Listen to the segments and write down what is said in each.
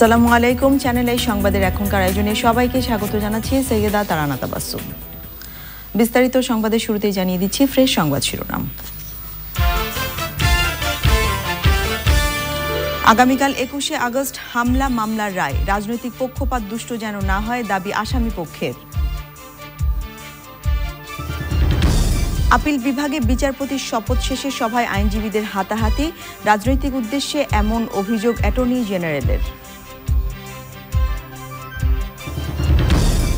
আসসালামু আলাইকুম চ্যানেল এই সংবাদের এখনকার আয়োজনে সবাইকে স্বাগত জানাচ্ছি সৈয়দা তারানা তাবাসু বিস্তারিত সংবাদের শুরুতেই জানিয়ে দিচ্ছি ফ্রেশ সংবাদ শিরোনাম আগামীকাল একুশে আগস্ট হামলা মামলার রায় রাজনৈতিক পক্ষপাত দুষ্ট যেন না হয় দাবি আসামি পক্ষের আপিল বিভাগে বিচারপতির শপথ শেষে সভায় আইনজীবীদের হাতাহাতি রাজনৈতিক উদ্দেশ্যে এমন অভিযোগ অ্যাটর্নি জেনারেলের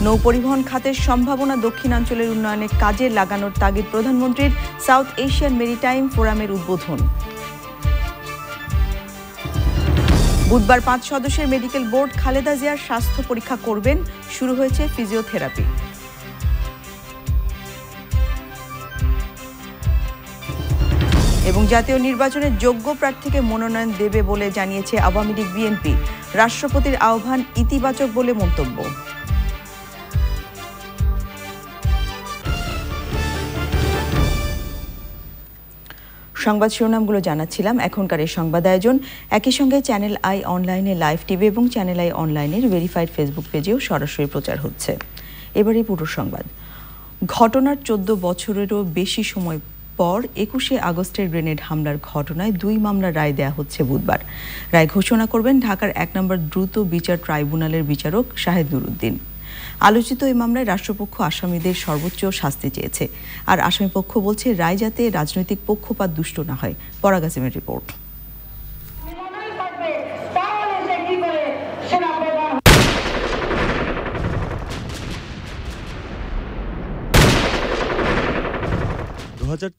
নৌ পরিবহন খাতের সম্ভাবনা দক্ষিণাঞ্চলের উন্নয়নে কাজে লাগানোর তাগিদ প্রধানমন্ত্রীর সাউথ এশিয়ান মেরিটাইম ফোরামের উদ্বোধন বুধবার পাঁচ সদস্যের মেডিকেল বোর্ড খালেদা জিয়ার স্বাস্থ্য পরীক্ষা করবেন শুরু হয়েছে ফিজিওথেরাপি এবং জাতীয় নির্বাচনে যোগ্য প্রার্থীকে মনোনয়ন দেবে বলে জানিয়েছে আওয়ামী লীগ বিএনপি রাষ্ট্রপতির আহ্বান ইতিবাচক বলে মন্তব্য সংবাদ শিরোনামগুলো জানাচ্ছিলাম এখনকার এই সংবাদ আয়োজন একই সঙ্গে চ্যানেল আই অনলাইনে লাইভ টিভি এবং চ্যানেল আই অনলাইনের ভেরিফাইড ফেসবুক পেজেও সরাসরি প্রচার হচ্ছে এবারে পুরো সংবাদ ঘটনার চোদ্দ বছরেরও বেশি সময় পর একুশে আগস্টের গ্রেনেড হামলার ঘটনায় দুই মামলা রায় দেয়া হচ্ছে বুধবার রায় ঘোষণা করবেন ঢাকার এক নম্বর দ্রুত বিচার ট্রাইব্যুনালের বিচারক শাহেদুর উদ্দিন আলোচিত এই মামলায় রাষ্ট্রপক্ষ আসামিদের সর্বোচ্চ শাস্তি চেয়েছে আর আসামি পক্ষ বলছে রায় যাতে রাজনৈতিক পক্ষপাত দুষ্ট না হয় পরাগাসিমের রিপোর্ট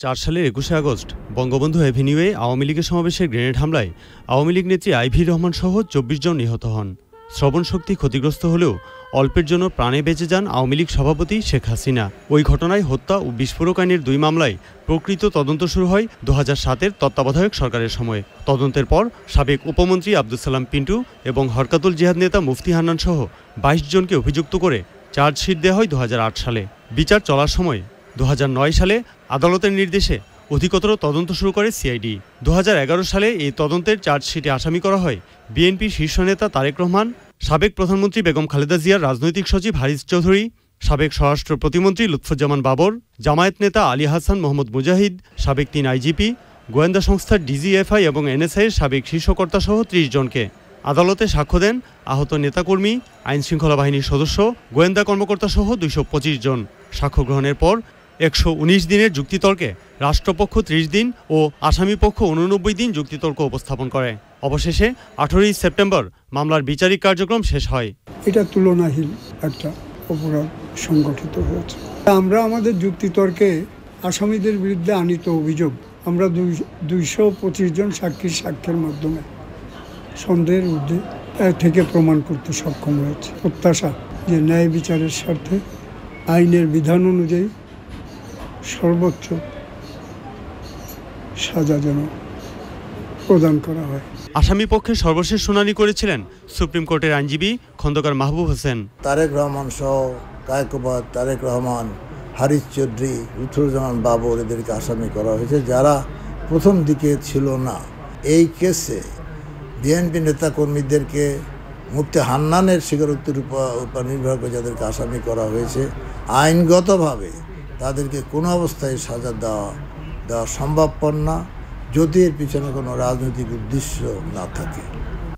চার সালের একুশে আগস্ট বঙ্গবন্ধু অ্যাভিনিউয়ে আওয়ামী লীগের সমাবেশের গ্রেনেড হামলায় আওয়ামী লীগ নেত্রী আইভি রহমান সহ চব্বিশ জন নিহত হন শ্রবণ শক্তি ক্ষতিগ্রস্ত হলেও অল্পের জন্য প্রাণে বেঁচে যান আওয়ামী লীগ সভাপতি শেখ হাসিনা ওই ঘটনায় হত্যা ও বিস্ফোরক আইনের দুই মামলায় প্রকৃত তদন্ত শুরু হয় দু সাতের তত্ত্বাবধায়ক সরকারের সময়ে তদন্তের পর সাবেক উপমন্ত্রী আব্দুল সালাম পিন্টু এবং হরকাতুল জিহাদ নেতা মুফতি হান্নান সহ বাইশ জনকে অভিযুক্ত করে চার্জশিট দেওয়া হয় দু সালে বিচার চলার সময় দু সালে আদালতের নির্দেশে অধিকতর তদন্ত শুরু করে সিআইডি দু সালে এই তদন্তের চার্জশিটে আসামি করা হয় বিএনপির শীর্ষ নেতা তারেক রহমান সাবেক প্রধানমন্ত্রী বেগম খালেদা জিয়ার রাজনৈতিক সচিব হারিস চৌধুরী সাবেক স্বরাষ্ট্র প্রতিমন্ত্রী লুৎফুজ্জামান বাবর জামায়াত নেতা আলী হাসান মোহাম্মদ মুজাহিদ সাবেক তিন আইজিপি গোয়েন্দা সংস্থার ডিজিএফআই এবং এনএসআই এর সাবেক শীর্ষকর্তা সহ ত্রিশ জনকে আদালতে সাক্ষ্য দেন আহত নেতাকর্মী আইনশৃঙ্খলা বাহিনীর সদস্য গোয়েন্দা কর্মকর্তা সহ দুইশো পঁচিশ জন সাক্ষ্য গ্রহণের পর একশো দিনের যুক্তিতর্কে রাষ্ট্রপক্ষ ত্রিশ দিন ও আসামিপক্ষ উননব্বই দিন যুক্তিতর্ক উপস্থাপন করে অবশেষে আঠেরোই সেপ্টেম্বর মামলার বিচারিক কার্যক্রম শেষ হয় এটা তুলনাহীন একটা অপরাধ সংগঠিত হয়েছে আমরা আমাদের যুক্তিতর্কে আসামিদের বিরুদ্ধে আনিত অভিযোগ আমরা দুইশো পঁচিশ জন সাক্ষীর সাক্ষ্যের মাধ্যমে সন্দেহের ঊর্ধ্বে থেকে প্রমাণ করতে সক্ষম হয়েছে প্রত্যাশা যে ন্যায় বিচারের স্বার্থে আইনের বিধান অনুযায়ী সর্বোচ্চ সাজা যেন প্রদান করা হয় আসামি পক্ষে সর্বশেষ শুনানি করেছিলেন সুপ্রিম কোর্টের আইনজীবী খন্দকার মাহবুব হোসেন তারেক রহমান সহ কায়কবাদ তারেক রহমান হারিশ চৌধুরী লুথুরজামান বাবর এদেরকে আসামি করা হয়েছে যারা প্রথম দিকে ছিল না এই কেসে বিএনপি নেতাকর্মীদেরকে মুক্তি হান্নানের স্বীকারোক্তির উপর নির্ভর করে যাদেরকে আসামি করা হয়েছে আইনগতভাবে তাদেরকে কোনো অবস্থায় সাজা দেওয়া দেওয়া সম্ভবপর না যদি এর পিছনে কোনো রাজনৈতিক উদ্দেশ্য না থাকে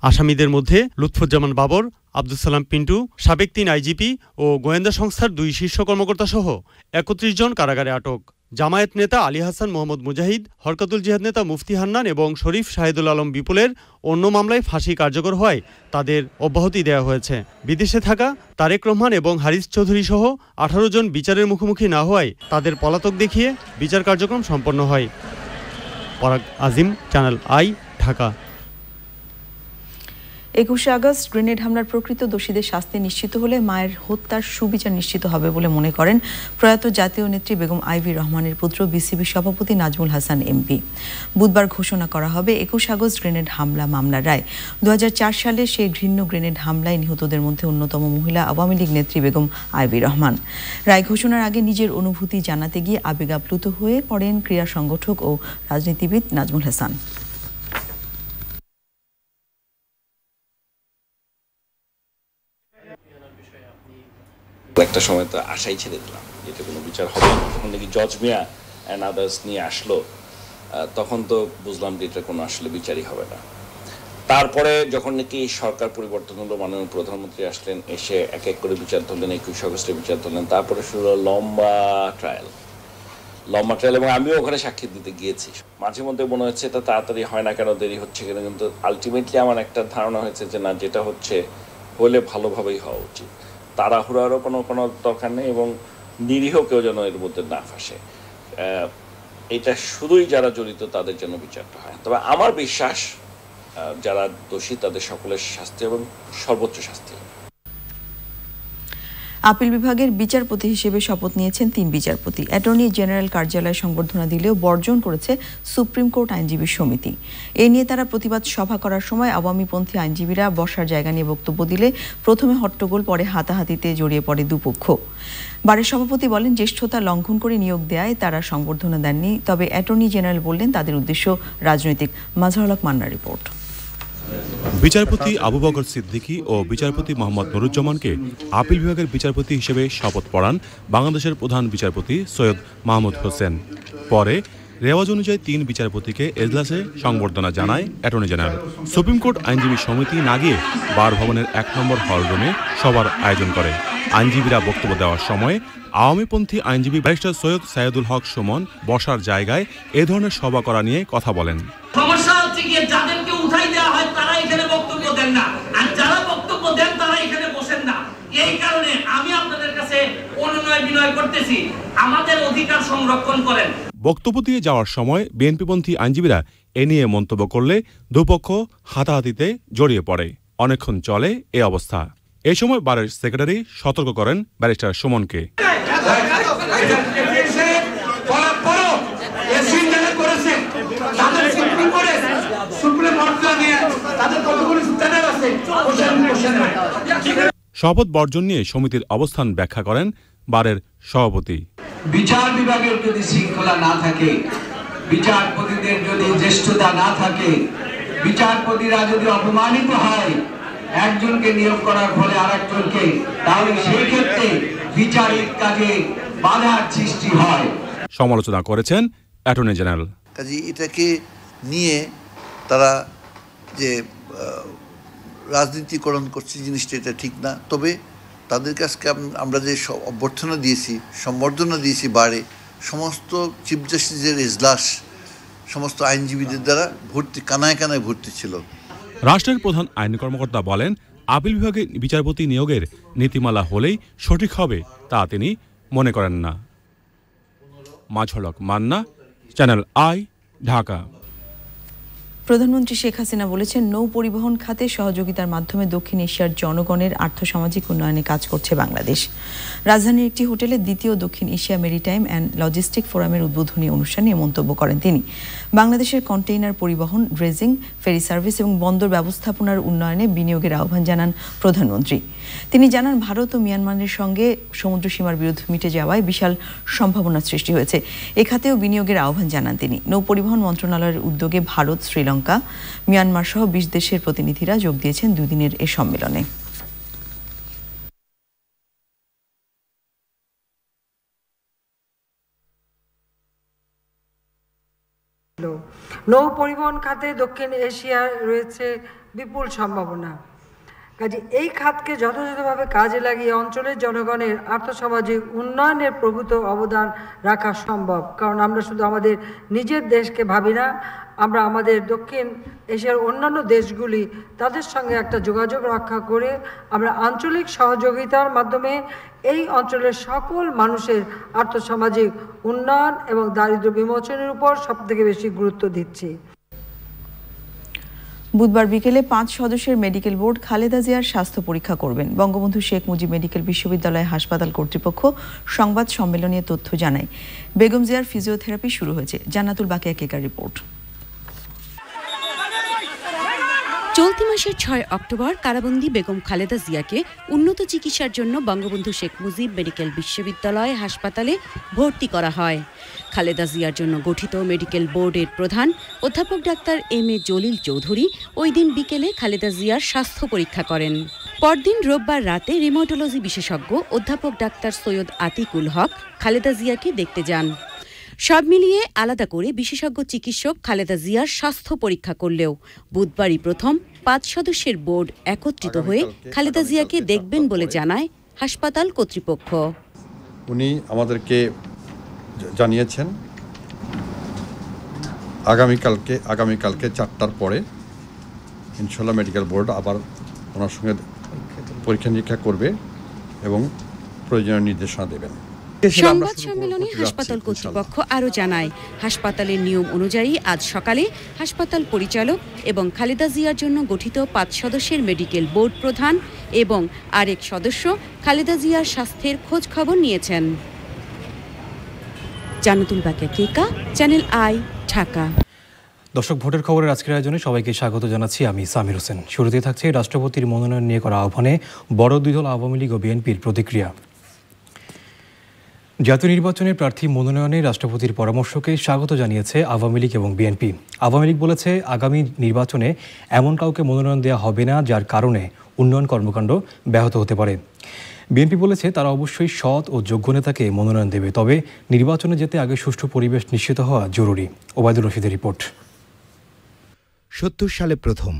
আসামিদের মধ্যে লুৎফুজ্জামান বাবর আব্দুল সালাম পিন্টু সাবেক তিন আইজিপি ও গোয়েন্দা সংস্থার দুই শীর্ষ কর্মকর্তা সহ একত্রিশ জন কারাগারে আটক জামায়াত নেতা আলী হাসান মোহাম্মদ মুজাহিদ হরকাতুল জিহাদ নেতা মুফতি হান্নান এবং শরীফ শাহিদুল আলম বিপুলের অন্য মামলায় ফাঁসি কার্যকর হয় তাদের অব্যাহতি দেওয়া হয়েছে বিদেশে থাকা তারেক রহমান এবং হারিস চৌধুরী সহ আঠারো জন বিচারের মুখোমুখি না হওয়ায় তাদের পলাতক দেখিয়ে বিচার কার্যক্রম সম্পন্ন হয় পরাগ আজিম চ্যানেল আই ঢাকা একুশে আগস্ট গ্রেনেড হামলার প্রকৃত দোষীদের শাস্তি নিশ্চিত হলে মায়ের হত্যার সুবিচার নিশ্চিত হবে বলে মনে করেন প্রয়াত জাতীয় নেত্রী বেগম আইভি রহমানের পুত্র বিসিবি সভাপতি নাজমুল হাসান এমপি বুধবার ঘোষণা করা হবে একুশ আগস্ট গ্রেনেড হামলা মামলা রায় দু সালে সেই ঘৃণ্য গ্রেনেড হামলায় নিহতদের মধ্যে অন্যতম মহিলা আওয়ামী লীগ নেত্রী বেগম আইভি রহমান রায় ঘোষণার আগে নিজের অনুভূতি জানাতে গিয়ে আবেগাপ্লুত হয়ে পড়েন ক্রীড়া সংগঠক ও রাজনীতিবিদ নাজমুল হাসান একটা সময় তো আশাই ছেড়ে দিলাম এতে কোনো বিচার হবে তখন নাকি জজ মিয়া অ্যান্ড আদার্স নিয়ে আসলো তখন তো বুঝলাম যে এটা কোনো আসলে বিচারই হবে না তারপরে যখন নাকি সরকার পরিবর্তন হলো মাননীয় প্রধানমন্ত্রী আসলেন এসে এক এক করে বিচার ধরলেন একুশ আগস্টে বিচার ধরলেন তারপরে শুরু হলো লম্বা ট্রায়াল লম্বা ট্রায়াল এবং আমিও ওখানে সাক্ষী দিতে গিয়েছি মাঝে মধ্যে মনে হচ্ছে এটা তাড়াতাড়ি হয় না কেন দেরি হচ্ছে কেন কিন্তু আলটিমেটলি আমার একটা ধারণা হয়েছে যে না যেটা হচ্ছে হলে ভালোভাবেই হওয়া উচিত তাড়াহুড়ারও কোনো কোনো দরকার নেই এবং নিরীহ কেউ যেন এর মধ্যে না ফাঁসে এটা শুধুই যারা জড়িত তাদের জন্য বিচারটা হয় তবে আমার বিশ্বাস যারা দোষী তাদের সকলের শাস্তি এবং সর্বোচ্চ শাস্তি আপিল বিভাগের বিচারপতি হিসেবে শপথ নিয়েছেন তিন বিচারপতি অ্যাটর্নি জেনারেল কার্যালয় সংবর্ধনা দিলেও বর্জন করেছে সুপ্রিম কোর্ট আইনজীবী সমিতি এ নিয়ে তারা প্রতিবাদ সভা করার সময় আওয়ামীপন্থী আইনজীবীরা বসার জায়গা নিয়ে বক্তব্য দিলে প্রথমে হট্টগোল পরে হাতাহাতিতে জড়িয়ে পড়ে দুপক্ষ বারের সভাপতি বলেন জ্যেষ্ঠতা লঙ্ঘন করে নিয়োগ দেয় তারা সংবর্ধনা দেননি তবে অ্যাটর্নি জেনারেল বললেন তাদের উদ্দেশ্য রাজনৈতিক মাঝারুল মান্না রিপোর্ট বিচারপতি আবু বকর সিদ্দিকী ও বিচারপতি মোহাম্মদ নুরুজ্জামানকে আপিল বিভাগের বিচারপতি হিসেবে শপথ পড়ান বাংলাদেশের প্রধান বিচারপতি সৈয়দ মাহমুদ হোসেন পরে রেওয়াজ অনুযায়ী তিন বিচারপতিকে এজলাসে সংবর্ধনা জানায় অ্যাটর্নি জেনারেল সুপ্রিম কোর্ট আইনজীবী সমিতি না গিয়ে বার ভবনের এক নম্বর রুমে সবার আয়োজন করে আইনজীবীরা বক্তব্য দেওয়ার সময় আওয়ামীপন্থী আইনজীবী ব্যারিস্টার সৈয়দ সাইদুল হক সুমন বসার জায়গায় এ ধরনের সভা করা নিয়ে কথা বলেন সমস্যা করেন না আর যারা বক্তব্য দেন তারা এখানে বসেন না এই কারণে আমি আপনাদের কাছে অনুনয় বিনয় করতেছি আমাদের অধিকার সংরক্ষণ করেন বক্তব্য দিয়ে যাওয়ার সময় বিএনপিপন্থী আইনজীবীরা এ নিয়ে মন্তব্য করলে দুপক্ষ হাতাহাতিতে জড়িয়ে পড়ে অনেকক্ষণ চলে এ অবস্থা এ সময় বারের সেক্রেটারি সতর্ক করেন ব্যারিস্টার সুমনকে শপথ বর্জন নিয়ে সমিতির অবস্থান ব্যাখ্যা করেন বারের সভাপতি বিচার বিভাগের যদি শৃঙ্খলা না থাকে বিচারপতিদের যদি জ্যেষ্ঠতা না থাকে বিচারপতিরা যদি অপমানিত হয় একজনকে নিয়োগ করার ফলে আর একজনকে তাহলে সেই ক্ষেত্রে বিচারিক কাজে বাধার সৃষ্টি হয় সমালোচনা করেছেন অ্যাটর্নি জেনারেল কাজে এটাকে নিয়ে তারা যে রাজনীতিকরণ করছে জিনিসটা এটা ঠিক না তবে তাদের কাছকে আমরা যে অভ্যর্থনা দিয়েছি সম্বর্ধনা দিয়েছি বারে সমস্ত চিফ জাস্টিসের ইজলাস সমস্ত আইনজীবীদের দ্বারা ভর্তি কানায় কানায় ভর্তি ছিল রাষ্ট্রের প্রধান আইন কর্মকর্তা বলেন আপিল বিভাগে বিচারপতি নিয়োগের নীতিমালা হলেই সঠিক হবে তা তিনি মনে করেন না মাঝলক মান্না চ্যানেল আই ঢাকা প্রধানমন্ত্রী শেখ হাসিনা বলেছেন নৌ পরিবহন খাতে সহযোগিতার মাধ্যমে দক্ষিণ এশিয়ার জনগণের আর্থসামাজিক উন্নয়নে কাজ করছে বাংলাদেশ রাজধানীর একটি হোটেলে দ্বিতীয় দক্ষিণ এশিয়া মেরিটাইম অ্যান্ড লজিস্টিক ফোরামের উদ্বোধনী অনুষ্ঠানে মন্তব্য করেন তিনি বাংলাদেশের কন্টেইনার পরিবহন ড্রেজিং ফেরি সার্ভিস এবং বন্দর ব্যবস্থাপনার উন্নয়নে বিনিয়োগের আহ্বান জানান প্রধানমন্ত্রী তিনি জানান ভারত ও মিয়ানমারের সঙ্গে সমুদ্র সীমার বিরুদ্ধে মিটে যাওয়ায় বিশাল সম্ভাবনা সৃষ্টি হয়েছে এ খাতেও বিনিয়োগের আহ্বান জানান তিনি নৌ পরিবহন মন্ত্রণালয়ের উদ্যোগে ভারত শ্রীলঙ্কা শ্রীলঙ্কা মিয়ানমার সহ বিশ দেশের প্রতিনিধিরা যোগ দিয়েছেন দুদিনের এ সম্মেলনে নৌ পরিবহন খাতে দক্ষিণ এশিয়া রয়েছে বিপুল সম্ভাবনা কাজে এই খাতকে যথাযথভাবে কাজে লাগিয়ে অঞ্চলের জনগণের আর্থসামাজিক উন্নয়নের প্রভূত অবদান রাখা সম্ভব কারণ আমরা শুধু আমাদের নিজের দেশকে ভাবি না আমরা আমাদের দক্ষিণ এশিয়ার অন্যান্য দেশগুলি তাদের সঙ্গে একটা যোগাযোগ রক্ষা করে আমরা আঞ্চলিক সহযোগিতার মাধ্যমে এই অঞ্চলের সকল মানুষের আর্থসামাজিক উন্নয়ন এবং দারিদ্র বিমোচনের উপর সবথেকে বেশি গুরুত্ব দিচ্ছি বুধবার বিকেলে পাঁচ সদস্যের মেডিকেল বোর্ড খালেদা জিয়ার স্বাস্থ্য পরীক্ষা করবেন বঙ্গবন্ধু শেখ মুজিব মেডিকেল বিশ্ববিদ্যালয় হাসপাতাল কর্তৃপক্ষ সংবাদ সম্মেলনে তথ্য জানায় বেগম জিয়ার ফিজিওথেরাপি শুরু হয়েছে জান্নাতুল বাকিয়া কেকার রিপোর্ট চলতি মাসের ছয় অক্টোবর কারাবন্দী বেগম খালেদা জিয়াকে উন্নত চিকিৎসার জন্য বঙ্গবন্ধু শেখ মুজিব মেডিকেল বিশ্ববিদ্যালয় হাসপাতালে ভর্তি করা হয় খালেদা জিয়ার জন্য গঠিত মেডিকেল বোর্ডের প্রধান অধ্যাপক doctor M A Jalil Chowdhury ওই দিন বিকেলে খালেদা জিয়ার স্বাস্থ্য পরীক্ষা করেন পরদিন রোববার রাতে রিমোটোলজি বিশেষজ্ঞ অধ্যাপক ডাক্তার সৈয়দ আতিকুল হক খালেদা জিয়াকে দেখতে যান সব মিলিয়ে আলাদা করে বিশেষজ্ঞ চিকিৎসক খালেদা জিয়ার স্বাস্থ্য পরীক্ষা করলেও বুধবারই প্রথম পাঁচ সদস্যের বোর্ড একত্রিত হয়ে খালেদা জিয়াকে দেখবেন বলে জানায় হাসপাতাল কর্তৃপক্ষ উনি আমাদেরকে জানিয়েছেন আগামীকালকে আগামীকালকে চারটার পরে ইনশাল্লাহ মেডিকেল বোর্ড আবার ওনার সঙ্গে পরীক্ষা নিরীক্ষা করবে এবং প্রয়োজনীয় নির্দেশনা দেবেন সংবাদ সম্মেলনে হাসপাতাল কর্তৃপক্ষ আরও জানায় হাসপাতালের নিয়ম অনুযায়ী আজ সকালে হাসপাতাল পরিচালক এবং খালেদা জিয়ার জন্য গঠিত পাঁচ সদস্যের মেডিকেল বোর্ড প্রধান এবং আরেক সদস্য খালেদা জিয়ার স্বাস্থ্যের খোঁজ খবর নিয়েছেন জানাতুল বাকিয়া কেকা চ্যানেল আই ঢাকা দর্শক ভোটের খবরের আজকের আয়োজনে সবাইকে স্বাগত জানাচ্ছি আমি সামির হোসেন শুরুতে থাকছে রাষ্ট্রপতির মনোনয়ন নিয়ে করা আহ্বানে বড় দুই দল আওয়ামী লীগ ও বিএনপির প্রতিক্রিয়া জাতীয় নির্বাচনে প্রার্থী মনোনয়নে রাষ্ট্রপতির পরামর্শকে স্বাগত জানিয়েছে আওয়ামী লীগ এবং বিএনপি আওয়ামী লীগ বলেছে আগামী নির্বাচনে এমন কাউকে মনোনয়ন দেওয়া হবে না যার কারণে উন্নয়ন কর্মকাণ্ড ব্যাহত হতে পারে বিএনপি বলেছে তারা অবশ্যই সৎ ও যোগ্য নেতাকে মনোনয়ন দেবে তবে নির্বাচনে যেতে আগে সুষ্ঠু পরিবেশ নিশ্চিত হওয়া জরুরি ওবায়দুর রশিদের রিপোর্ট সত্তর সালে প্রথম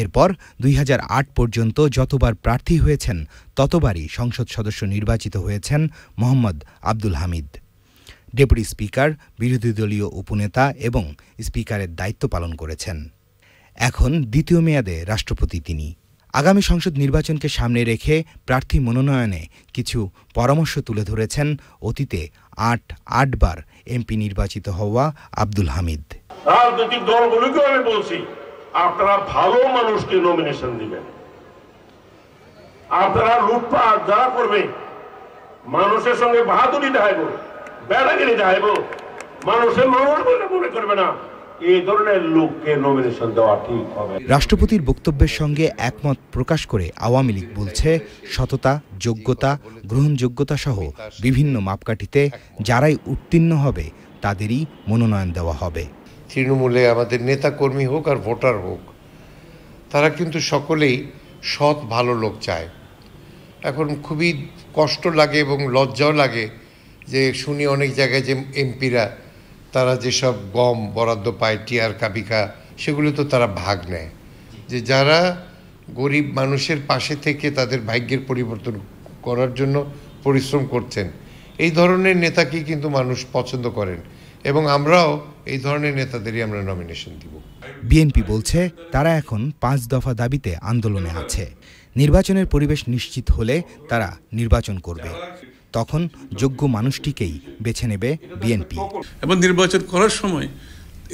এরপর দুই পর্যন্ত যতবার প্রার্থী হয়েছেন ততবারই সংসদ সদস্য নির্বাচিত হয়েছেন মোহাম্মদ আব্দুল হামিদ ডেপুটি স্পিকার বিরোধী দলীয় উপনেতা এবং স্পিকারের দায়িত্ব পালন করেছেন এখন দ্বিতীয় মেয়াদে রাষ্ট্রপতি তিনি আগামী সংসদ নির্বাচনকে সামনে রেখে প্রার্থী মনোনয়নে কিছু পরামর্শ তুলে ধরেছেন অতীতে আট আটবার এমপি নির্বাচিত হওয়া আব্দুল হামিদ রাজনৈতিক দলগুলোকে আমি বলছি আপনারা ভালো মানুষকে নমিনেশন দিবেন আপনারা লুটপাট যা করবে মানুষের সঙ্গে বাহাদুরি দেখাইব বেড়াগিরি দেখাইব মানুষের মানুষ বলে মনে করবে না রাষ্ট্রপতির বক্তব্যের সঙ্গে একমত প্রকাশ করে আওয়ামী লীগ বলছে সততা যোগ্যতা গ্রহণযোগ্যতা সহ বিভিন্ন মাপকাঠিতে যারাই উত্তীর্ণ হবে তাদেরই মনোনয়ন দেওয়া হবে তৃণমূলে আমাদের নেতাকর্মী হোক আর ভোটার হোক তারা কিন্তু সকলেই সৎ ভালো লোক চায় এখন খুবই কষ্ট লাগে এবং লজ্জাও লাগে যে শুনি অনেক জায়গায় যে এমপিরা তারা যেসব গম বরাদ্দ পায় টিয়ার কাবিকা সেগুলো তো তারা ভাগ নেয় যে যারা গরিব মানুষের পাশে থেকে তাদের ভাগ্যের পরিবর্তন করার জন্য পরিশ্রম করছেন এই ধরনের নেতাকে কিন্তু মানুষ পছন্দ করেন এবং আমরাও এই ধরনের নেতাদেরই আমরা নমিনেশন দিব বিএনপি বলছে তারা এখন পাঁচ দফা দাবিতে আন্দোলনে আছে নির্বাচনের পরিবেশ নিশ্চিত হলে তারা নির্বাচন করবে তখন যোগ্য মানুষটিকেই বেছে নেবে বিএনপি এবং নির্বাচন করার সময়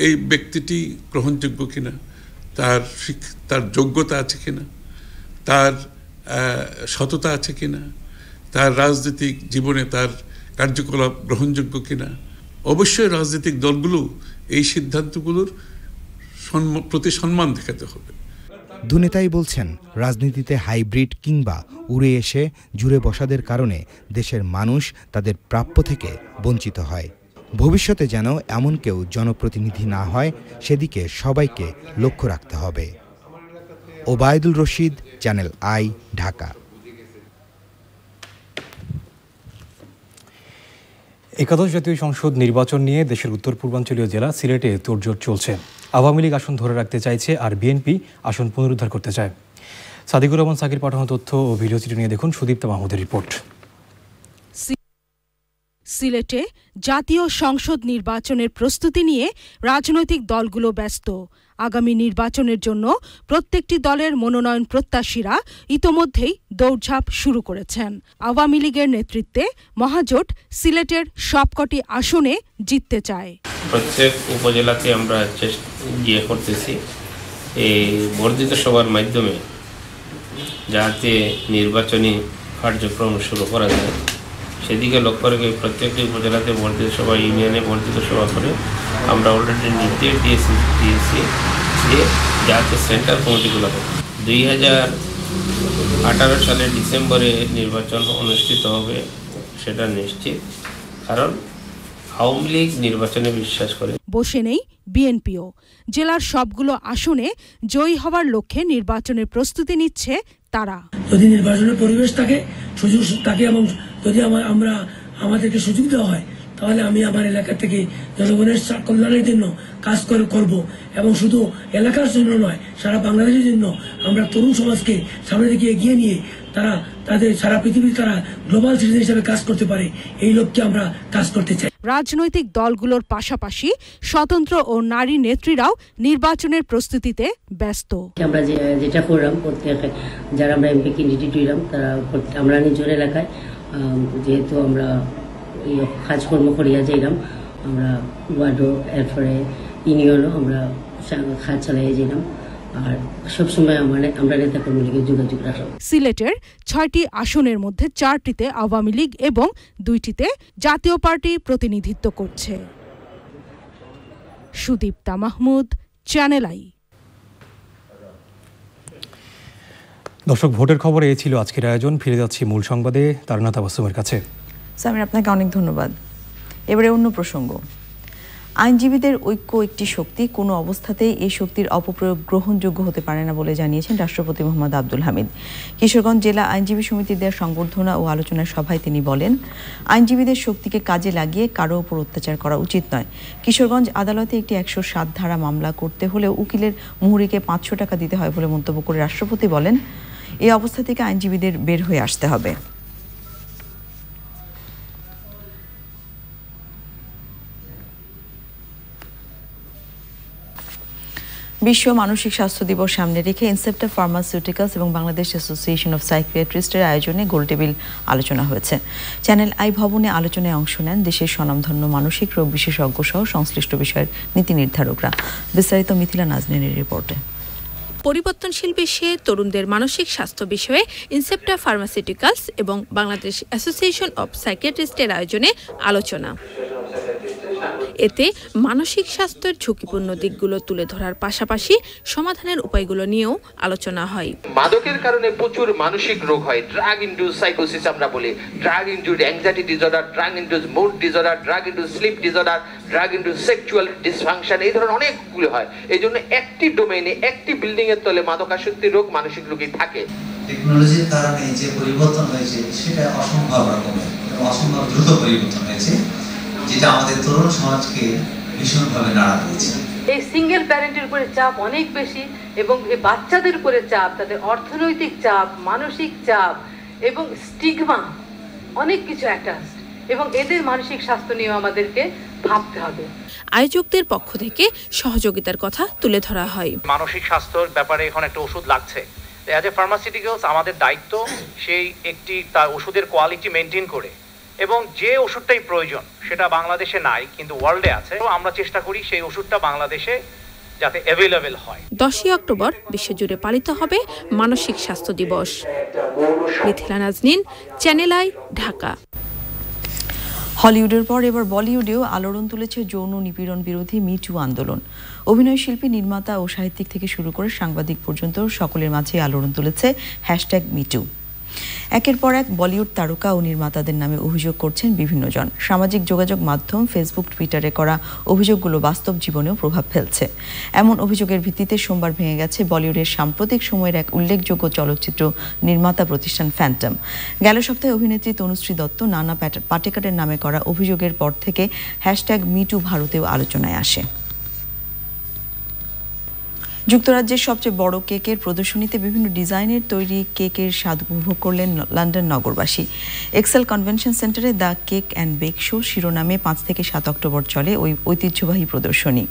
এই ব্যক্তিটি গ্রহণযোগ্য কিনা তার তার যোগ্যতা আছে কিনা তার সততা আছে কিনা তার রাজনৈতিক জীবনে তার কার্যকলাপ গ্রহণযোগ্য কিনা অবশ্যই রাজনৈতিক দলগুলো এই সিদ্ধান্তগুলোর প্রতি সম্মান দেখাতে হবে ধুনেতাই বলছেন রাজনীতিতে হাইব্রিড কিংবা উড়ে এসে জুড়ে বসাদের কারণে দেশের মানুষ তাদের প্রাপ্য থেকে বঞ্চিত হয় ভবিষ্যতে যেন এমন কেউ জনপ্রতিনিধি না হয় সেদিকে সবাইকে লক্ষ্য রাখতে হবে ওবায়দুল রশিদ চ্যানেল আই ঢাকা একাদশ জাতীয় সংসদ নির্বাচন নিয়ে দেশের উত্তর পূর্বাঞ্চলীয় জেলা সিলেটে তোড়জোড় চলছে আওয়ামী লীগ আসন ধরে রাখতে চাইছে আর বিএনপি আসন পুনরুদ্ধার করতে চায় সাদিকুর রহমান সাকির পাঠানো তথ্য ও ভিডিও চিত্র নিয়ে দেখুন সুদীপ্ত মাহমুদের রিপোর্ট সিলেটে জাতীয় সংসদ নির্বাচনের প্রস্তুতি নিয়ে রাজনৈতিক দলগুলো ব্যস্ত আগামী নির্বাচনের জন্য প্রত্যেকটি দলের মনোনয়ন প্রত্যাশীরা ইতোমধ্যেই দৌড়ঝাঁপ শুরু করেছেন আওয়ামী লীগের নেতৃত্বে মহাজোট সিলেটের সবকটি আসনে জিততে চায় প্রত্যেক উপজেলাতে আমরা ইয়ে করতেছি এই বর্ধিত সভার মাধ্যমে যাতে নির্বাচনী কার্যক্রম শুরু করা যায় সেদিকে লক্ষ্য রেখে প্রত্যেকটি উপজেলাতে বর্ধিত সভা ইউনিয়নে বর্ধিত সভা করে আমরা অলরেডি নির্দেশ দিয়েছি দিয়েছি যে যাতে সেন্টার কমিটিগুলো দুই হাজার আঠারো সালের ডিসেম্বরে নির্বাচন অনুষ্ঠিত হবে সেটা নিশ্চিত কারণ আওয়ামী লীগ নির্বাচনে বিশ্বাস করে বসে নেই বিএনপিও জেলার সবগুলো আসনে জয়ী হওয়ার লক্ষ্যে নির্বাচনের প্রস্তুতি নিচ্ছে তারা যদি নির্বাচনের পরিবেশ থাকে সুযোগ থাকে এবং যদি আমার আমরা আমাদেরকে সুযোগ দেওয়া হয় তাহলে আমি আমার এলাকা থেকে জনগণের কল্যাণের জন্য কাজ করে করব এবং শুধু এলাকার জন্য নয় সারা বাংলাদেশের জন্য আমরা তরুণ সমাজকে সামনে দিকে এগিয়ে নিয়ে তারা তাদের সারা পৃথিবীর তারা গ্লোবাল সিটিজেন হিসেবে কাজ করতে পারে এই লক্ষ্যে আমরা কাজ করতে চাই রাজনৈতিক দলগুলোর পাশাপাশি স্বতন্ত্র ও নারী নেত্রীরাও নির্বাচনের প্রস্তুতিতে ব্যস্ত আমরা যেটা করলাম প্রত্যেক যারা আমরা এমপি ক্যান্ডিডেট হইলাম তারা আমরা নিজের এলাকায় যেহেতু আমরা কাজকর্ম করিয়া যাইলাম আমরা ওয়ার্ডও এরপরে ইউনিয়নও আমরা কাজ চালাইয়া যাইলাম আর সবসময় আমরা সিলেটের ছয়টি আসনের মধ্যে চারটিতে আওয়ামী লীগ এবং দুইটিতে জাতীয় পার্টি প্রতিনিধিত্ব করছে সুদীপ্তা মাহমুদ চ্যানেল আই দর্শক ভোটের খবর এ ছিল আজকের আয়োজন ফিরে যাচ্ছি মূল সংবাদে তারনাথ আবাসমের কাছে স্যার আপনাকে অনেক ধন্যবাদ এবারে অন্য প্রসঙ্গ আইনজীবীদের ঐক্য একটি শক্তি কোনো অবস্থাতেই এই শক্তির অপপ্রয়োগ গ্রহণযোগ্য হতে পারে না বলে জানিয়েছেন রাষ্ট্রপতি মোহাম্মদ আব্দুল হামিদ কিশোরগঞ্জ জেলা আইনজীবী সমিতির দেওয়া সংবর্ধনা ও আলোচনা সভায় তিনি বলেন আইনজীবীদের শক্তিকে কাজে লাগিয়ে কারো ওপর অত্যাচার করা উচিত নয় কিশোরগঞ্জ আদালতে একটি একশো সাত ধারা মামলা করতে হলেও উকিলের মুহুরিকে পাঁচশো টাকা দিতে হয় বলে মন্তব্য করে রাষ্ট্রপতি বলেন এই অবস্থা থেকে আইনজীবীদের বের হয়ে আসতে হবে বিশ্ব মানসিক স্বাস্থ্য দিবস সামনে রেখে ইনসেপ্টা ফার্মাসিউটিক্যালস এবং বাংলাদেশ অ্যাসোসিয়েশন অফ সাইক্রিয়াট্রিস্টের আয়োজনে গোলটেবিল আলোচনা হয়েছে চ্যানেল আই ভবনে আলোচনায় অংশ নেন দেশের স্বনামধন্য মানসিক রোগ বিশেষজ্ঞ সহ সংশ্লিষ্ট বিষয়ের নীতি নির্ধারকরা বিস্তারিত মিথিলা নাজনিনের রিপোর্টে পরিবর্তনশীল বিশ্বে তরুণদের মানসিক স্বাস্থ্য বিষয়ে ইনসেপ্টা ফার্মাসিউটিক্যালস এবং বাংলাদেশ অ্যাসোসিয়েশন অব সাইকিয়াট্রিস্টের আয়োজনে আলোচনা এতে মানসিক স্বাস্থ্যের ঝুঁকিপূর্ণ দিকগুলো তুলে ধরার পাশাপাশি সমাধানের উপায়গুলো নিয়েও আলোচনা হয় মাদকের কারণে প্রচুর মানসিক রোগ হয় ড্রাগ ইন্ডুস সাইকোসিস আমরা বলি drug induced anxiety disorder drug induced mood disorder drug induced sleep disorder drug induced sexual dysfunction এই ধরনের অনেকগুলো হয় এই জন্য একটি ডোমেইনে একটি বিল্ডিং এর তলে মাদকাসক্তি রোগ মানসিক রোগী থাকে টেকনোলজির কারণে যে পরিবর্তন হয়েছে সেটা অসম্ভব রকমের অসম্ভব দ্রুত পরিবর্তন হয়েছে যেটা আমাদের তরুণ সমাজকে ভীষণভাবে নাড়া দিয়েছে এই সিঙ্গেল প্যারেন্টের উপরে চাপ অনেক বেশি এবং এই বাচ্চাদের উপরে চাপ তাদের অর্থনৈতিক চাপ মানসিক চাপ এবং স্টিগমা অনেক কিছু অ্যাটাচড এবং এদের মানসিক স্বাস্থ্য নিয়েও আমাদেরকে ভাবতে হবে আয়োজকদের পক্ষ থেকে সহযোগিতার কথা তুলে ধরা হয় মানসিক স্বাস্থ্যের ব্যাপারে এখন একটা ওষুধ লাগছে অ্যাজ এ ফার্মাসিউটিক্যালস আমাদের দায়িত্ব সেই একটি তার ওষুধের কোয়ালিটি মেনটেন করে এবং যে ওষুধটাই প্রয়োজন সেটা বাংলাদেশে নাই কিন্তু ওয়ার্ল্ডে আছে আমরা চেষ্টা করি সেই ওষুধটা বাংলাদেশে যাতে অ্যাভেলেবেল হয় দশই অক্টোবর বিশ্বজুড়ে পালিত হবে মানসিক স্বাস্থ্য দিবস মিথিলা নাজনিন চ্যানেল আই ঢাকা হলিউডের পর এবার বলিউডেও আলোড়ন তুলেছে যৌন নিপীড়ন বিরোধী মিটু আন্দোলন অভিনয় শিল্পী নির্মাতা ও সাহিত্যিক থেকে শুরু করে সাংবাদিক পর্যন্ত সকলের মাঝে আলোড়ন তুলেছে হ্যাশট্যাগ মিটু একের পর এক বলিউড তারকা ও নির্মাতাদের নামে অভিযোগ করছেন বিভিন্নজন সামাজিক যোগাযোগ মাধ্যম ফেসবুক টুইটারে করা অভিযোগগুলো বাস্তব জীবনেও প্রভাব ফেলছে এমন অভিযোগের ভিত্তিতে সোমবার ভেঙে গেছে বলিউডের সাম্প্রতিক সময়ের এক উল্লেখযোগ্য চলচ্চিত্র নির্মাতা প্রতিষ্ঠান ফ্যান্টম গেল সপ্তাহে অভিনেত্রী তনুশ্রী দত্ত নানা পাটেকারের নামে করা অভিযোগের পর থেকে হ্যাশট্যাগ মিটু ভারতেও আলোচনায় আসে যুক্তরাজ্যের সবচেয়ে বড় কেকের প্রদর্শনীতে বিভিন্ন ডিজাইনের তৈরি কেকের স্বাদ উপভোগ করলেন লন্ডন নগরবাসী এক্সেল কনভেনশন সেন্টারে the cake and bake show শিরোনামে পাঁচ থেকে সাত অক্টোবর চলে ওই ঐতিহ্যবাহী প্রদর্শনী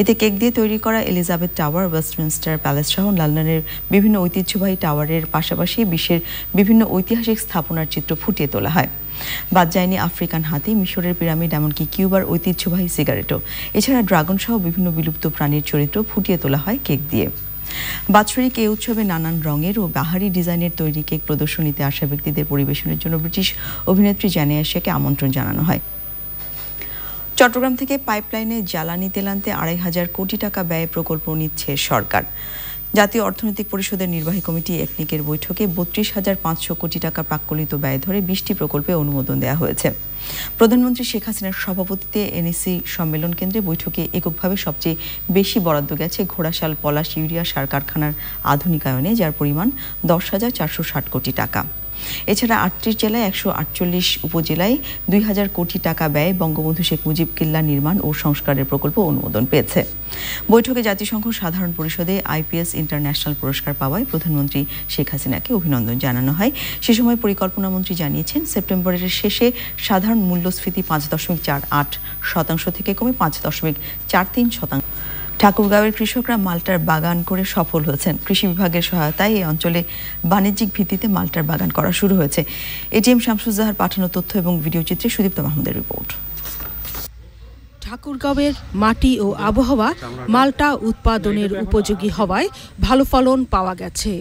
এতে কেক দিয়ে তৈরি করা এলিজাবেথ টাওয়ার ওয়েস্টমিনস্টার প্যালেস সহ লন্ডনের বিভিন্ন ঐতিহ্যবাহী টাওয়ারের পাশাপাশি বিশ্বের বিভিন্ন ঐতিহাসিক স্থাপনার চিত্র ফুটিয়ে তোলা হয় বাদ যায়নি আফ্রিকান হাতি মিশরের পিরামিড এমনকি কিউবার ঐতিহ্যবাহী সিগারেটও এছাড়া ড্রাগন সহ বিভিন্ন বিলুপ্ত প্রাণীর চরিত্র ফুটিয়ে তোলা হয় কেক দিয়ে বাৎসরিক এই উৎসবে নানান রঙের ও বাহারি ডিজাইনের তৈরি কেক প্রদর্শনীতে আসা ব্যক্তিদের পরিবেশনের জন্য ব্রিটিশ অভিনেত্রী জানিয়া শেখকে আমন্ত্রণ জানানো হয় চট্টগ্রাম থেকে পাইপলাইনে জ্বালানি তেল আনতে আড়াই হাজার কোটি টাকা ব্যয়ে প্রকল্প নিচ্ছে সরকার জাতীয় অর্থনৈতিক পরিষদের নির্বাহী কমিটি একনিকের বৈঠকে বত্রিশ হাজার পাঁচশো কোটি টাকা প্রাক্কলিত ব্যয় ধরে বিশটি প্রকল্পে অনুমোদন দেওয়া হয়েছে প্রধানমন্ত্রী শেখ হাসিনার সভাপতিতে এনএসি সম্মেলন কেন্দ্রে বৈঠকে এককভাবে সবচেয়ে বেশি বরাদ্দ গেছে ঘোড়াশাল পলাশ ইউরিয়া সার কারখানার আধুনিকায়নে যার পরিমাণ দশ হাজার চারশো ষাট কোটি টাকা এছাড়া আটত্রিশ জেলায় একশো আটচল্লিশ উপজেলায় দুই হাজার কোটি টাকা ব্যয় বঙ্গবন্ধু শেখ মুজিব কিল্লা নির্মাণ ও সংস্কারের প্রকল্প অনুমোদন পেয়েছে বৈঠকে জাতিসংঘ সাধারণ পরিষদে আইপিএস ইন্টারন্যাশনাল পুরস্কার পাওয়ায় প্রধানমন্ত্রী শেখ হাসিনাকে অভিনন্দন জানানো হয় সে সময় পরিকল্পনা মন্ত্রী জানিয়েছেন সেপ্টেম্বরের শেষে সাধারণ মূল্যস্ফীতি পাঁচ দশমিক চার আট শতাংশ থেকে কমে পাঁচ দশমিক চার তিন শতাংশ ঠাকুরগাঁওয়ের কৃষকরা মাল্টার বাগান করে সফল হয়েছেন কৃষি বিভাগের সহায়তায় এই অঞ্চলে বাণিজ্যিক ভিত্তিতে মাল্টার বাগান করা শুরু হয়েছে এটিএম শামসুজাহার পাঠানো তথ্য এবং ভিডিও চিত্রে সুদীপ্ত মাহমুদের রিপোর্ট ঠাকুরগাঁওয়ের মাটি ও আবহাওয়া মালটা উৎপাদনের উপযোগী হওয়ায় ভালো ফলন পাওয়া গেছে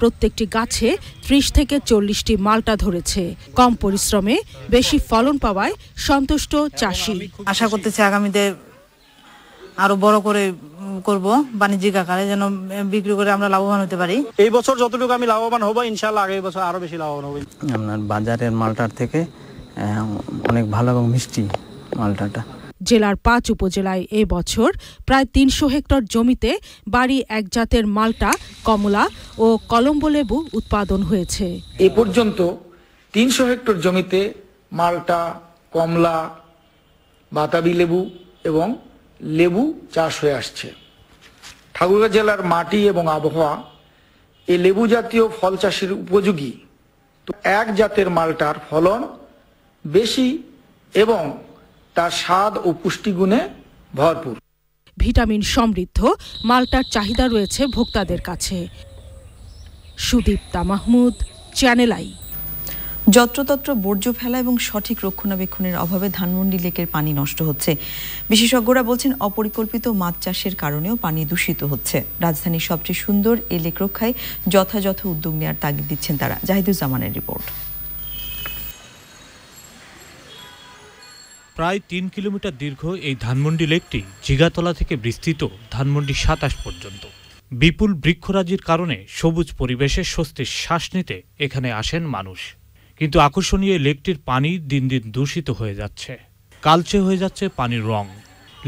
প্রত্যেকটি গাছে ত্রিশ থেকে চল্লিশটি মালটা ধরেছে কম পরিশ্রমে বেশি ফলন পাওয়ায় সন্তুষ্ট চাষি আশা করতেছি আগামীতে আরো বড় করে করব বাণিজ্যিক আকারে যেন বিক্রি করে আমরা লাভবান হতে পারি এই বছর যতটুকু আমি লাভবান হবো ইনশাল্লাহ আগামী বছর আরো বেশি লাভবান হবে আপনার বাজারের মালটার থেকে অনেক ভালো এবং মিষ্টি মালটাটা জেলার পাঁচ উপজেলায় এ বছর প্রায় তিনশো হেক্টর জমিতে বাড়ি এক জাতের মালটা কমলা ও কলম্বো লেবু উৎপাদন হয়েছে এ পর্যন্ত তিনশো হেক্টর জমিতে মালটা কমলা বাতাবি লেবু এবং লেবু চাষ হয়ে আসছে ঠাকুরগাঁ জেলার মাটি এবং আবহাওয়া এই লেবু জাতীয় ফল চাষের উপযোগী তো এক জাতের মালটার ফলন বেশি এবং তার স্বাদ ও পুষ্টিগুণে ভরপুর ভিটামিন সমৃদ্ধ মালটার চাহিদা রয়েছে ভোক্তাদের কাছে সুদীপ্তা মাহমুদ চ্যানেল আই যত্রতত্র বর্জ্য ফেলা এবং সঠিক রক্ষণাবেক্ষণের অভাবে ধানমন্ডি লেকের পানি নষ্ট হচ্ছে বিশেষজ্ঞরা বলছেন অপরিকল্পিত মাছ চাষের কারণেও পানি দূষিত হচ্ছে রাজধানীর সবচেয়ে সুন্দর এই লেক রক্ষায় যথাযথ উদ্যোগ নেওয়ার তাগিদ দিচ্ছেন তারা জাহিদুজ্জামানের রিপোর্ট প্রায় তিন কিলোমিটার দীর্ঘ এই ধানমন্ডি লেকটি জিগাতলা থেকে বিস্তৃত ধানমন্ডি সাতাশ পর্যন্ত বিপুল বৃক্ষরাজির কারণে সবুজ পরিবেশে স্বস্তির শ্বাস নিতে এখানে আসেন মানুষ কিন্তু আকর্ষণীয় লেকটির পানি দিন দিন দূষিত হয়ে যাচ্ছে কালচে হয়ে যাচ্ছে পানির রং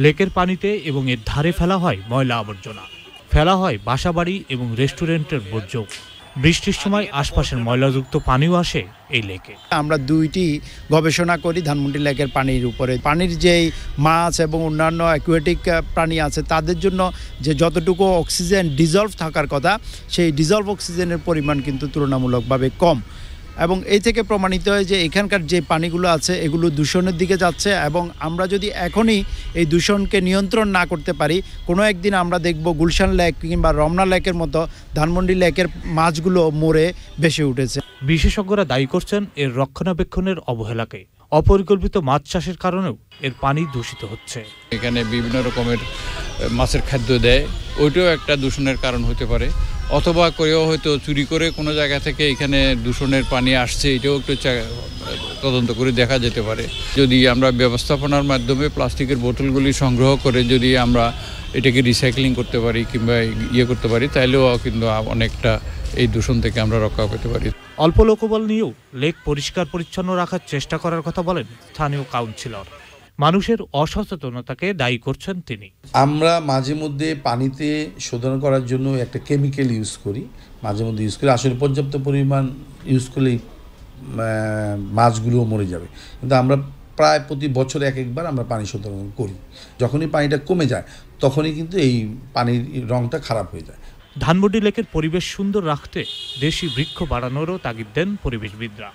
লেকের পানিতে এবং এর ধারে ফেলা হয় ময়লা আবর্জনা ফেলা হয় বাসাবাড়ি এবং রেস্টুরেন্টের বর্জ্য বৃষ্টির সময় আশপাশের ময়লাযুক্ত পানিও আসে এই লেকে আমরা দুইটি গবেষণা করি ধানমন্ডি লেকের পানির উপরে পানির যেই মাছ এবং অন্যান্য অ্যাকুয়েটিক প্রাণী আছে তাদের জন্য যে যতটুকু অক্সিজেন ডিজলভ থাকার কথা সেই ডিজলভ অক্সিজেনের পরিমাণ কিন্তু তুলনামূলকভাবে কম এবং এই থেকে প্রমাণিত হয় যে এখানকার যে পানিগুলো আছে এগুলো দূষণের দিকে যাচ্ছে এবং আমরা যদি এখনই এই দূষণকে নিয়ন্ত্রণ না করতে পারি কোনো একদিন আমরা দেখব গুলশান লেক কিংবা রমনা লেকের মতো ধানমন্ডি লেকের মাছগুলো মরে বেশি উঠেছে বিশেষজ্ঞরা দায়ী করছেন এর রক্ষণাবেক্ষণের অবহেলাকে অপরিকল্পিত মাছ চাষের কারণেও এর পানি দূষিত হচ্ছে এখানে বিভিন্ন রকমের মাছের খাদ্য দেয় ওইটাও একটা দূষণের কারণ হতে পারে অথবা করেও হয়তো চুরি করে কোনো জায়গা থেকে এখানে দূষণের পানি আসছে এটাও একটু তদন্ত করে দেখা যেতে পারে যদি আমরা ব্যবস্থাপনার মাধ্যমে প্লাস্টিকের বোতলগুলি সংগ্রহ করে যদি আমরা এটাকে রিসাইক্লিং করতে পারি কিংবা ইয়ে করতে পারি তাহলেও কিন্তু অনেকটা এই দূষণ থেকে আমরা রক্ষা পেতে পারি অল্প লোকবল নিয়েও লেক পরিষ্কার পরিচ্ছন্ন রাখার চেষ্টা করার কথা বলেন স্থানীয় কাউন্সিলর মানুষের অসচেতনতাকে দায়ী করছেন তিনি আমরা মাঝে মধ্যে পানিতে শোধন করার জন্য একটা কেমিক্যাল ইউজ করি মাঝে মধ্যে ইউজ করি আসলে পর্যাপ্ত পরিমাণ ইউজ করলেই মাছগুলোও মরে যাবে কিন্তু আমরা প্রায় প্রতি বছর এক একবার আমরা পানি শোধন করি যখনই পানিটা কমে যায় তখনই কিন্তু এই পানির রংটা খারাপ হয়ে যায় ধানমন্ডি লেকের পরিবেশ সুন্দর রাখতে দেশি বৃক্ষ বাড়ানোরও তাগিদ দেন পরিবেশবিদরা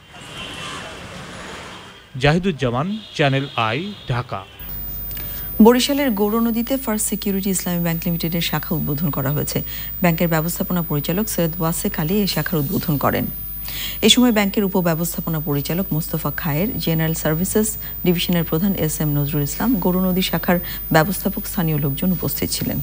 জাহিদুজ্জামান চ্যানেল আই ঢাকা বরিশালের গৌর নদীতে ফার্স্ট সিকিউরিটি ইসলামী ব্যাংক লিমিটেডের শাখা উদ্বোধন করা হয়েছে ব্যাংকের ব্যবস্থাপনা পরিচালক সৈয়দ ওয়াসেক আলী এই শাখার উদ্বোধন করেন এ সময় ব্যাংকের উপব্যবস্থাপনা পরিচালক মোস্তফা খায়ের জেনারেল সার্ভিসেস ডিভিশনের প্রধান এস এম নজরুল ইসলাম গৌর নদী শাখার ব্যবস্থাপক স্থানীয় লোকজন উপস্থিত ছিলেন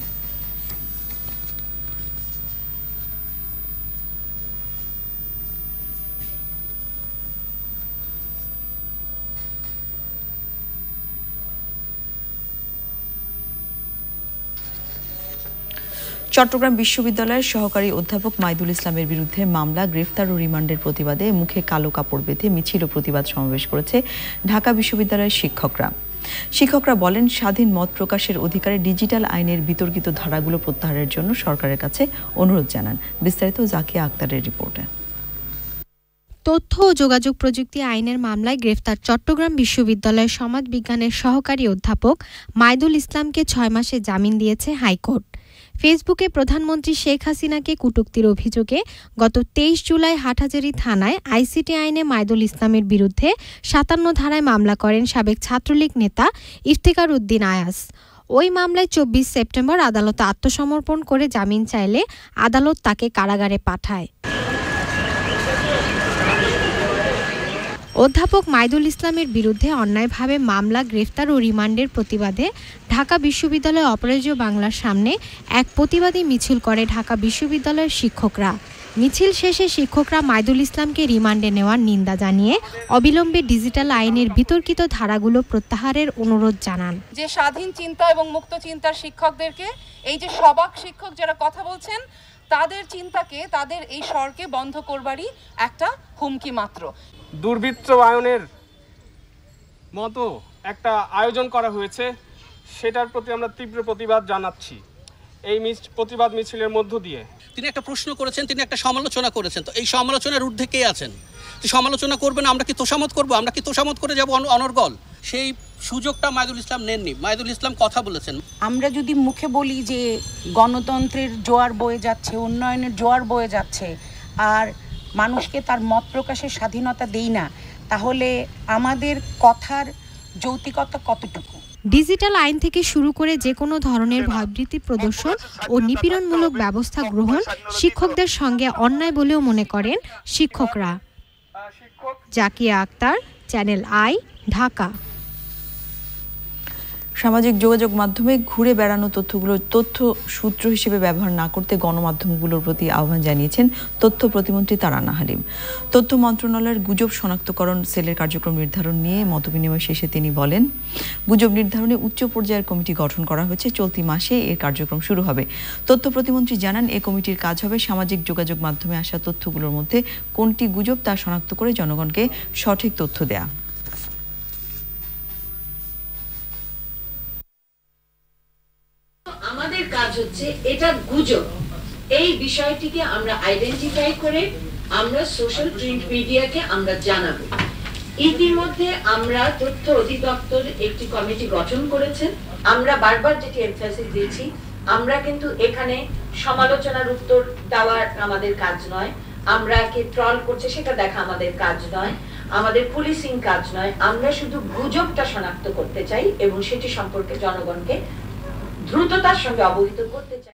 চট্টগ্রাম বিশ্ববিদ্যালয়ের সহকারী অধ্যাপক মাইদুল ইসলামের বিরুদ্ধে মামলা গ্রেফতার ও রিমান্ডের প্রতিবাদে মুখে কালো কাপড় বেঁধে মিছিল ও প্রতিবাদ সমাবেশ করেছে ঢাকা বিশ্ববিদ্যালয়ের শিক্ষকরা শিক্ষকরা বলেন স্বাধীন মত প্রকাশের অধিকারে ডিজিটাল আইনের বিতর্কিত ধারাগুলো প্রত্যাহারের জন্য সরকারের কাছে অনুরোধ জানান বিস্তারিত জাকিয়া আক্তারের রিপোর্টে তথ্য ও যোগাযোগ প্রযুক্তি আইনের মামলায় গ্রেফতার চট্টগ্রাম বিশ্ববিদ্যালয়ের সমাজ বিজ্ঞানের সহকারী অধ্যাপক মাইদুল ইসলামকে ছয় মাসে জামিন দিয়েছে হাইকোর্ট ফেসবুকে প্রধানমন্ত্রী শেখ হাসিনাকে কুটুক্তির অভিযোগে গত তেইশ জুলাই হাটহাজারি থানায় আইসিটি আইনে মাইদুল ইসলামের বিরুদ্ধে সাতান্ন ধারায় মামলা করেন সাবেক ছাত্রলীগ নেতা ইফতেকার উদ্দিন আয়াস ওই মামলায় চব্বিশ সেপ্টেম্বর আদালতে আত্মসমর্পণ করে জামিন চাইলে আদালত তাকে কারাগারে পাঠায় অধ্যাপক মাইদুল ইসলামের বিরুদ্ধে অন্যায়ভাবে মামলা গ্রেফতার ও রিমান্ডের প্রতিবাদে ঢাকা বিশ্ববিদ্যালয় অপরাজীয় বাংলার সামনে এক প্রতিবাদী মিছিল করে ঢাকা বিশ্ববিদ্যালয়ের শিক্ষকরা মিছিল শেষে শিক্ষকরা মাইদুল ইসলামকে রিমান্ডে নেওয়ার নিন্দা জানিয়ে অবিলম্বে ডিজিটাল আইনের বিতর্কিত ধারাগুলো প্রত্যাহারের অনুরোধ জানান যে স্বাধীন চিন্তা এবং মুক্ত চিন্তার শিক্ষকদেরকে এই যে সবাক শিক্ষক যারা কথা বলছেন তাদের চিন্তাকে তাদের এই স্বরকে বন্ধ করবারই একটা হুমকি মাত্র দুর্বৃত্ত আয়নের মতো একটা আয়োজন করা হয়েছে সেটার প্রতি আমরা তীব্র প্রতিবাদ জানাচ্ছি এই প্রতিবাদ মিছিলের মধ্য দিয়ে তিনি একটা প্রশ্ন করেছেন তিনি একটা সমালোচনা করেছেন তো এই সমালোচনার ঊর্ধ্বে কে আছেন সমালোচনা করবেন আমরা কি তোষামত করব আমরা কি তোষামত করে যাব অনর্গল সেই সুযোগটা মায়দুল ইসলাম নেননি মায়দুল ইসলাম কথা বলেছেন আমরা যদি মুখে বলি যে গণতন্ত্রের জোয়ার বয়ে যাচ্ছে উন্নয়নের জোয়ার বয়ে যাচ্ছে আর মানুষকে তার মত প্রকাশের স্বাধীনতা দেই না তাহলে আমাদের কথার যৌতিকতা কতটুকু ডিজিটাল আইন থেকে শুরু করে যে কোনো ধরনের ভয়বৃত্তি প্রদর্শন ও নিপীড়নমূলক ব্যবস্থা গ্রহণ শিক্ষকদের সঙ্গে অন্যায় বলেও মনে করেন শিক্ষকরা জাকিয়া আক্তার চ্যানেল আই ঢাকা সামাজিক যোগাযোগ মাধ্যমে ঘুরে বেড়ানো তথ্যগুলো তথ্য সূত্র হিসেবে ব্যবহার না করতে গণমাধ্যমগুলোর প্রতি আহ্বান জানিয়েছেন তথ্য প্রতিমন্ত্রী তারানা হালিম তথ্য মন্ত্রণালয়ের গুজব শনাক্তকরণ সেলের কার্যক্রম নির্ধারণ নিয়ে মতবিনিময় শেষে তিনি বলেন গুজব নির্ধারণে উচ্চ পর্যায়ের কমিটি গঠন করা হয়েছে চলতি মাসে এর কার্যক্রম শুরু হবে তথ্য প্রতিমন্ত্রী জানান এ কমিটির কাজ হবে সামাজিক যোগাযোগ মাধ্যমে আসা তথ্যগুলোর মধ্যে কোনটি গুজব তা শনাক্ত করে জনগণকে সঠিক তথ্য দেয়া হচ্ছে এটা গুজব এই বিষয়টিকে আমরা আইডেন্টিফাই করে আমরা সোশ্যাল প্রিন্ট মিডিয়াকে আমরা জানাবো ইতিমধ্যে আমরা তথ্য অধিদপ্তর একটি কমিটি গঠন করেছে আমরা বারবার যেটি এমফাসিস দিয়েছি আমরা কিন্তু এখানে সমালোচনার উত্তর দেওয়ার আমাদের কাজ নয় আমরা কে ট্রল করছে সেটা দেখা আমাদের কাজ নয় আমাদের পুলিশিং কাজ নয় আমরা শুধু গুজবটা শনাক্ত করতে চাই এবং সেটি সম্পর্কে জনগণকে দ্রুততার সঙ্গে অবহিত করতে চাই